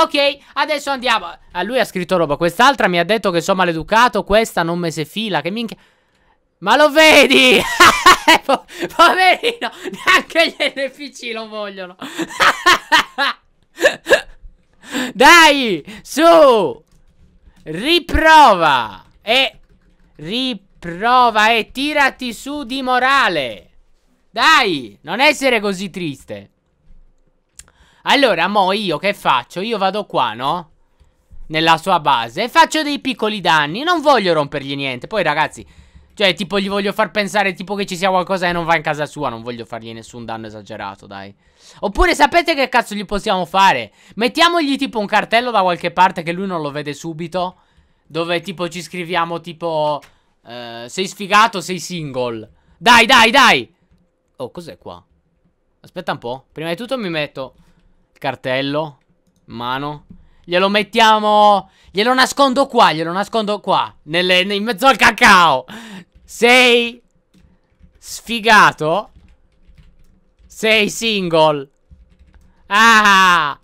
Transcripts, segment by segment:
Ok, adesso andiamo. A ah, lui ha scritto roba. Quest'altra mi ha detto che sono maleducato. Questa non me se fila. Che minchia. Ma lo vedi? po poverino, neanche gli NPC lo vogliono. Dai, su. Riprova. E riprova e tirati su di morale. Dai, non essere così triste. Allora, mo io che faccio? Io vado qua, no? Nella sua base E faccio dei piccoli danni Non voglio rompergli niente Poi ragazzi Cioè tipo gli voglio far pensare Tipo che ci sia qualcosa che non va in casa sua Non voglio fargli nessun danno esagerato, dai Oppure sapete che cazzo gli possiamo fare? Mettiamogli tipo un cartello da qualche parte Che lui non lo vede subito Dove tipo ci scriviamo tipo eh, Sei sfigato, sei single Dai, dai, dai Oh, cos'è qua? Aspetta un po' Prima di tutto mi metto Cartello. Mano. Glielo mettiamo... Glielo nascondo qua, glielo nascondo qua. Nelle, in mezzo al cacao. Sei... Sfigato? Sei single. Ah!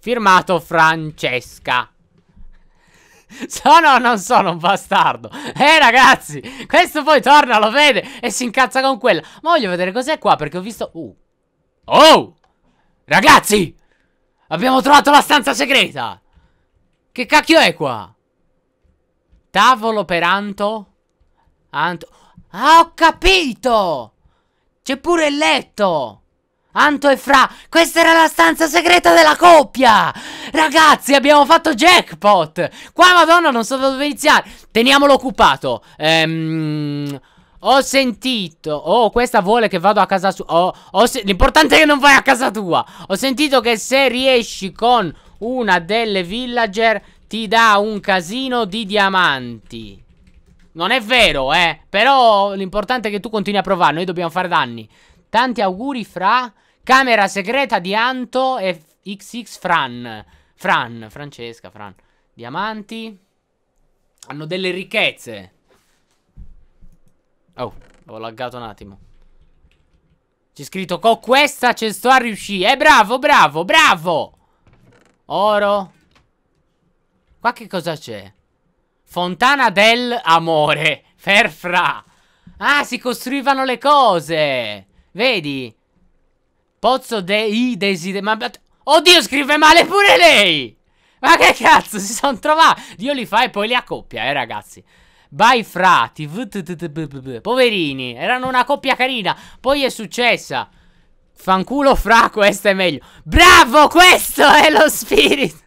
Firmato Francesca. Sono o non sono un bastardo? Eh ragazzi, questo poi torna, lo vede e si incazza con quella. Ma voglio vedere cos'è qua perché ho visto... Uh. Oh! Ragazzi! Abbiamo trovato la stanza segreta! Che cacchio è qua? Tavolo per Anto? Anto... Ah, ho capito! C'è pure il letto! Anto e Fra, questa era la stanza segreta della coppia! Ragazzi, abbiamo fatto jackpot! Qua, madonna, non so da dove iniziare! Teniamolo occupato! Ehm... Ho sentito. Oh, questa vuole che vado a casa sua. Oh, L'importante è che non vai a casa tua. Ho sentito che se riesci con una delle villager ti dà un casino di diamanti. Non è vero, eh. Però l'importante è che tu continui a provare. Noi dobbiamo fare danni. Tanti auguri fra Camera segreta di Anto e XX Fran. Fran, Francesca, Fran. Diamanti. Hanno delle ricchezze. Oh, ho laggato un attimo. C'è scritto con questa ce sto a riuscire. Eh, bravo, bravo, bravo. Oro. Qua che cosa c'è? Fontana del amore. Ferfra. Ah, si costruivano le cose. Vedi? Pozzo dei desideri. Ma... Oddio, scrive male pure lei. Ma che cazzo, si sono trovati. Dio li fa e poi li accoppia, eh, ragazzi. Vai frati. Poverini. Erano una coppia carina. Poi è successa. Fanculo fra, questo è meglio. Bravo, questo è lo spirito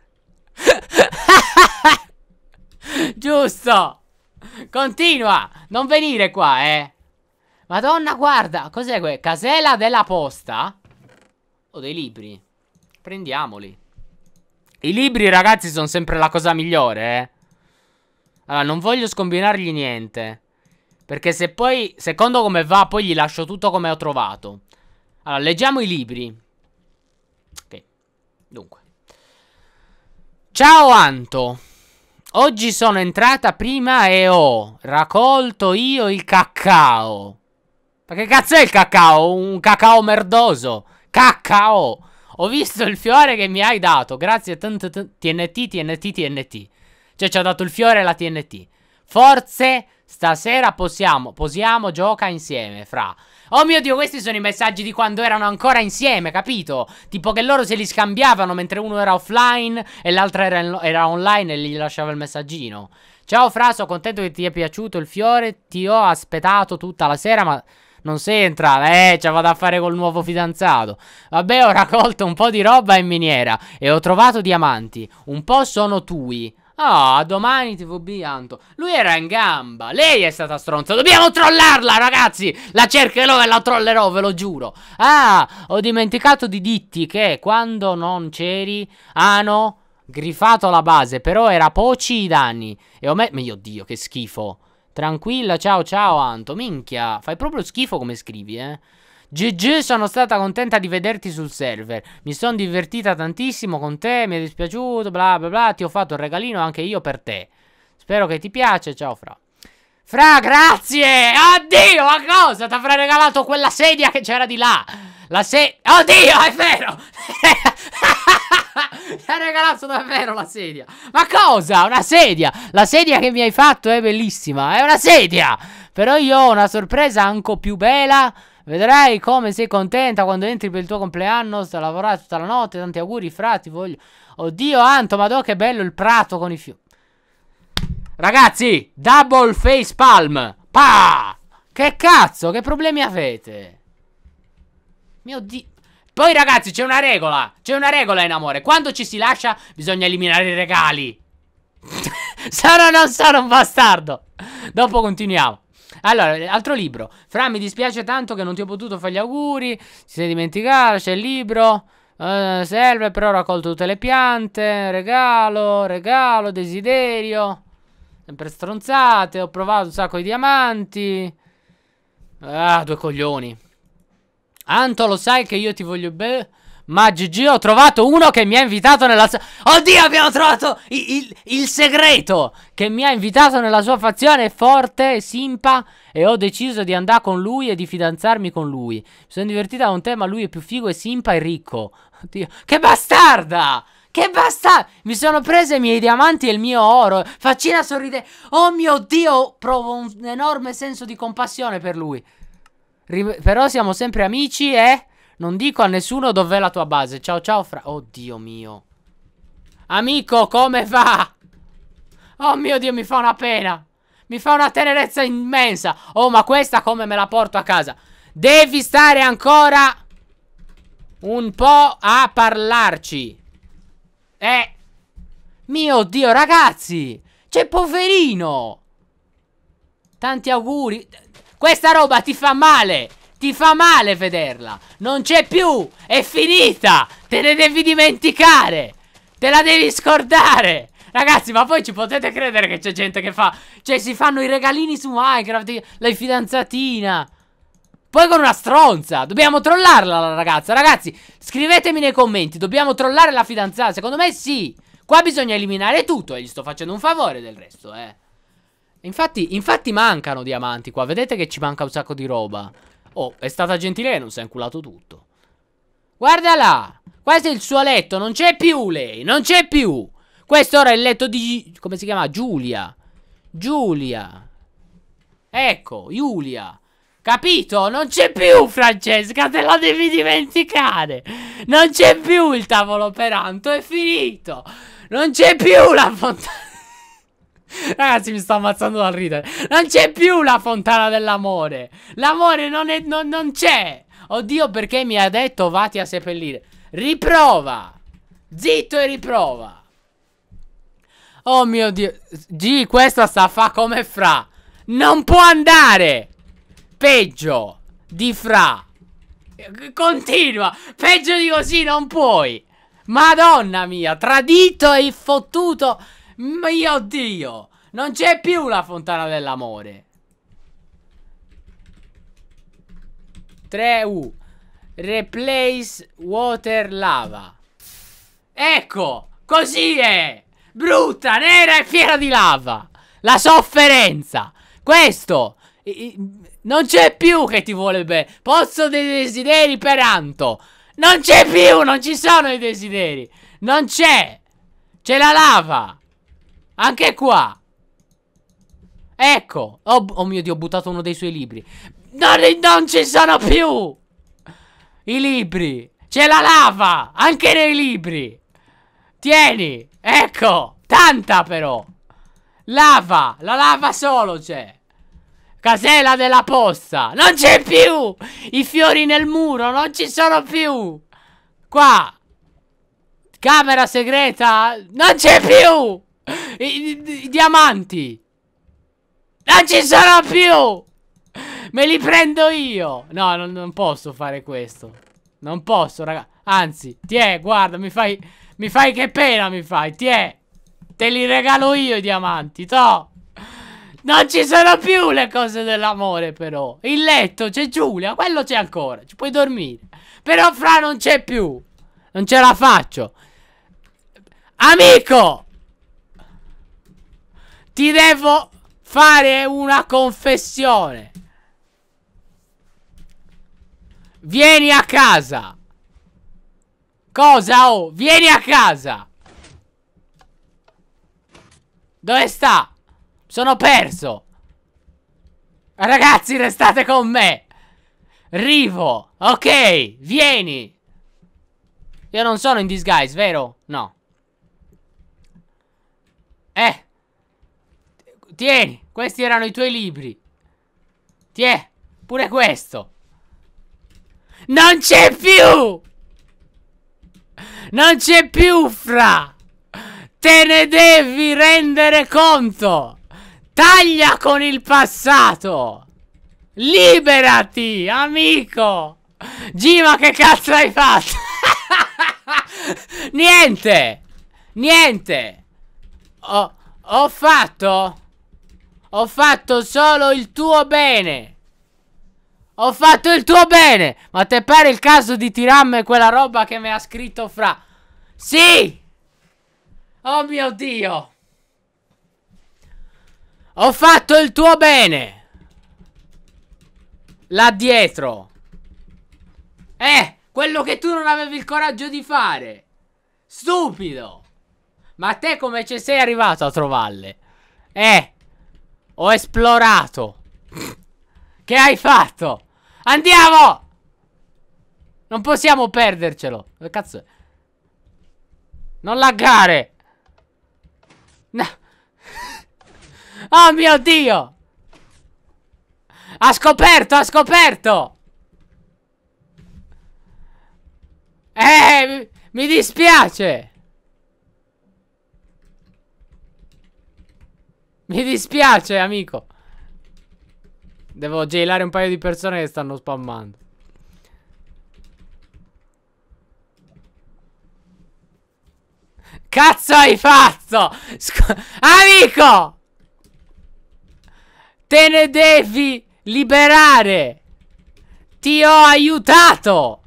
Giusto. Continua. Non venire qua, eh. Madonna, guarda. Cos'è quella? Casella della posta? O dei libri. Prendiamoli. I libri, ragazzi, sono sempre la cosa migliore, eh. Allora, non voglio scombinargli niente. Perché se poi, secondo come va, poi gli lascio tutto come ho trovato. Allora, leggiamo i libri. Ok, dunque. Ciao Anto. Oggi sono entrata prima e ho raccolto io il cacao. Ma che cazzo è il cacao? Un cacao merdoso. Cacao. Ho visto il fiore che mi hai dato. Grazie TNT, TNT, TNT. Cioè ci ha dato il fiore e la TNT. Forse stasera possiamo, posiamo, gioca insieme, fra. Oh mio Dio, questi sono i messaggi di quando erano ancora insieme, capito? Tipo che loro se li scambiavano mentre uno era offline e l'altro era, era, online e gli lasciava il messaggino. Ciao Fra, sono contento che ti è piaciuto il fiore, ti ho aspettato tutta la sera ma... Non sei entrata, eh, ce vado a fare col nuovo fidanzato. Vabbè, ho raccolto un po' di roba in miniera e ho trovato diamanti. Un po' sono tui. Ah, oh, domani TVB Anto. Lui era in gamba. Lei è stata stronza. Dobbiamo trollarla, ragazzi. La cercherò e la trollerò, ve lo giuro. Ah, ho dimenticato di ditti che quando non c'eri hanno grifato la base. Però era poci i danni. E ho me... Mio Dio, che schifo. Tranquilla, ciao ciao Anto. Minchia, fai proprio schifo come scrivi, eh. GG, sono stata contenta di vederti sul server. Mi sono divertita tantissimo con te, mi è dispiaciuto, bla bla bla. Ti ho fatto un regalino anche io per te. Spero che ti piace, ciao Fra. Fra, grazie! Oddio, ma cosa? Ti avrà regalato quella sedia che c'era di là. La sedia... Oddio, è vero! Ti ha regalato davvero la sedia. Ma cosa? Una sedia. La sedia che mi hai fatto è bellissima. È una sedia. Però io ho una sorpresa anche più bella Vedrai come sei contenta quando entri per il tuo compleanno. Sto lavorando tutta la notte. Tanti auguri, frati. Voglio. Oddio, Anto, ma che bello il prato con i fiumi. Ragazzi, double face palm. Pa! Che cazzo, che problemi avete? Mio dio. Poi ragazzi, c'è una regola. C'è una regola in amore. Quando ci si lascia, bisogna eliminare i regali. sono non sono un bastardo. Dopo continuiamo. Allora, altro libro. Fra, mi dispiace tanto che non ti ho potuto fare gli auguri. Ti sei dimenticato, c'è il libro. Uh, serve, però ho raccolto tutte le piante. Regalo, regalo, desiderio. Sempre stronzate. Ho provato un sacco di diamanti. Ah, due coglioni. Anto, lo sai che io ti voglio bene. Ma GG ho trovato uno che mi ha invitato nella sua... Oddio abbiamo trovato il, il, il, segreto Che mi ha invitato nella sua fazione forte, simpa E ho deciso di andare con lui e di fidanzarmi con lui Mi sono divertita da un tema, lui è più figo e simpa e ricco Oddio, che bastarda! Che bastarda! Mi sono preso i miei diamanti e il mio oro. Faccina sorride. Oh mio Dio! Provo un enorme senso di compassione per lui. Ri però siamo sempre amici e... Non dico a nessuno dov'è la tua base. Ciao, ciao, fra... Oddio mio. Amico, come va? Oh mio Dio, mi fa una pena. Mi fa una tenerezza immensa. Oh, ma questa come me la porto a casa? Devi stare ancora un po' a parlarci. Eh. Mio Dio, ragazzi. C'è poverino. Tanti auguri. Questa roba ti fa male. Ti fa male vederla. Non c'è più. È finita. Te ne devi dimenticare. Te la devi scordare. Ragazzi, ma voi ci potete credere che c'è gente che fa... Cioè, si fanno i regalini su Minecraft, la fidanzatina. Poi con una stronza. Dobbiamo trollarla la ragazza. Ragazzi, scrivetemi nei commenti. Dobbiamo trollare la fidanzata. Secondo me sì. Qua bisogna eliminare tutto e gli sto facendo un favore del resto, eh. Infatti, infatti mancano diamanti qua. Vedete che ci manca un sacco di roba. Oh, è stata gentile e non si è inculato tutto. Guarda là! Questo è il suo letto, non c'è più lei, non c'è più! Questo ora è il letto di... come si chiama? Giulia. Giulia. Ecco, Giulia. Capito? Non c'è più Francesca, te lo devi dimenticare. Non c'è più il tavolo per è finito. Non c'è più la fontana. Ragazzi mi sto ammazzando dal ridere Non c'è più la fontana dell'amore L'amore non, c'è Oddio perché mi ha detto vati a seppellire Riprova Zitto e riprova Oh mio dio G questa sta fa come fra Non può andare Peggio Di fra Continua Peggio di così non puoi Madonna mia Tradito e fottuto mio Dio! Non c'è più la fontana dell'amore. 3U. Replace water lava. Ecco! Così è! Brutta, nera e fiera di lava! La sofferenza! Questo! Non c'è più che ti vuole bene. Pozzo dei desideri per peranto. Non c'è più, non ci sono i desideri. Non c'è. C'è la lava. Anche qua. Ecco. Oh, oh, mio Dio, ho buttato uno dei suoi libri. Non, non ci sono più. I libri. C'è la lava. Anche nei libri. Tieni. Ecco. Tanta però. Lava. La lava solo c'è. Casella della posta. Non c'è più. I fiori nel muro. Non ci sono più. Qua. Camera segreta. Non c'è più. I, i, i diamanti! Non ci sono più! Me li prendo io! No, non, non posso fare questo. Non posso, raga. Anzi, tiè, guarda, mi fai... Mi fai che pena mi fai, tiè. Te li regalo io i diamanti, to. Non ci sono più le cose dell'amore, però. Il letto, c'è Giulia, quello c'è ancora. Ci puoi dormire. Però Fra non c'è più. Non ce la faccio. Amico! Ti devo fare una confessione. Vieni a casa. Cosa? Oh, vieni a casa. Dove sta? Sono perso. Ragazzi, restate con me. Rivo. Ok, vieni. Io non sono in disguise, vero? No. Eh. Tieni, questi erano i tuoi libri. Tiè, pure questo. Non c'è più! Non c'è più, fra! Te ne devi rendere conto! Taglia con il passato! Liberati, amico! Gima, che cazzo hai fatto? Niente! Niente! Ho, ho fatto... Ho fatto solo il tuo bene. Ho fatto il tuo bene. Ma te pare il caso di tirarmi quella roba che mi ha scritto fra? Sì! Oh mio Dio! Ho fatto il tuo bene! Là dietro! Eh! Quello che tu non avevi il coraggio di fare! Stupido! Ma te come ci sei arrivato a trovarle? Eh! Ho esplorato. Che hai fatto? Andiamo! Non possiamo perdercelo. Che cazzo è? Non laggare! No. oh mio Dio! Ha scoperto, ha scoperto! Eh, mi dispiace! Mi dispiace, amico. Devo gelare un paio di persone che stanno spammando. Cazzo hai fatto? Scu amico! Te ne devi liberare! Ti ho aiutato!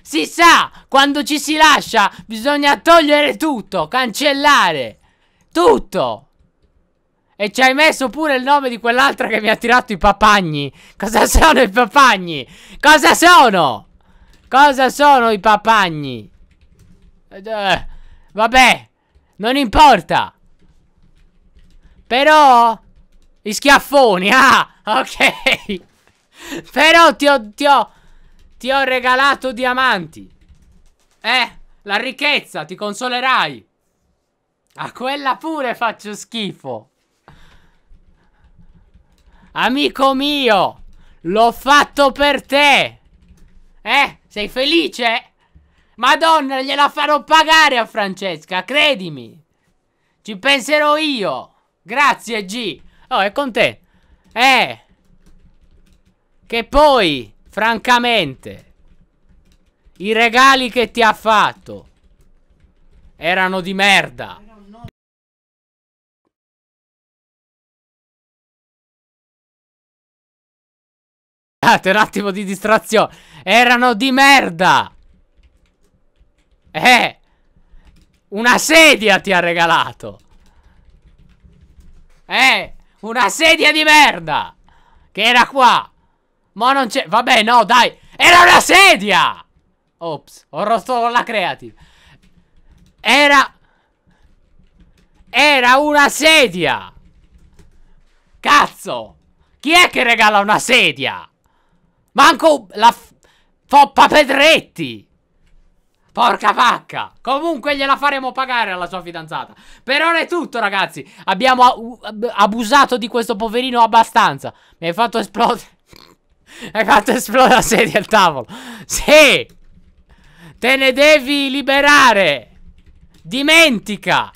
Si sa, quando ci si lascia bisogna togliere tutto, cancellare tutto! E ci hai messo pure il nome di quell'altra che mi ha tirato i papagni. Cosa sono i papagni? Cosa sono? Cosa sono i papagni? Eh, vabbè, non importa. Però... I schiaffoni, ah, ok. Però ti ho, ti ho, ti ho regalato diamanti. Eh, la ricchezza, ti consolerai. A quella pure faccio schifo. Amico mio, l'ho fatto per te. Eh, sei felice? Madonna, gliela farò pagare a Francesca, credimi. Ci penserò io. Grazie, G. Oh, è con te. Eh. Che poi, francamente, i regali che ti ha fatto erano di merda. scusate, un attimo di distrazione. Erano di merda. Eh. Una sedia ti ha regalato. Eh. Una sedia di merda. Che era qua. Ma non c'è... Vabbè, no, dai. Era una sedia. Ops, ho rotto la creative. Era... Era una sedia. Cazzo. Chi è che regala una sedia? Manco la foppa Pedretti. Porca pacca. Comunque gliela faremo pagare alla sua fidanzata. Per ora è tutto, ragazzi. Abbiamo abusato di questo poverino abbastanza. Mi hai fatto esplodere. hai fatto esplodere la sedia al tavolo. Sì. Te ne devi liberare. Dimentica.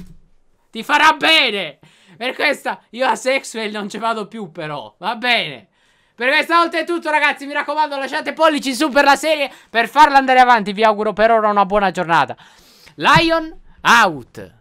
Ti farà bene. Per questa io a Sexwell non ci vado più però. Va bene. Per questa volta è tutto ragazzi, mi raccomando lasciate pollici in su per la serie per farla andare avanti. Vi auguro per ora una buona giornata. Lion out.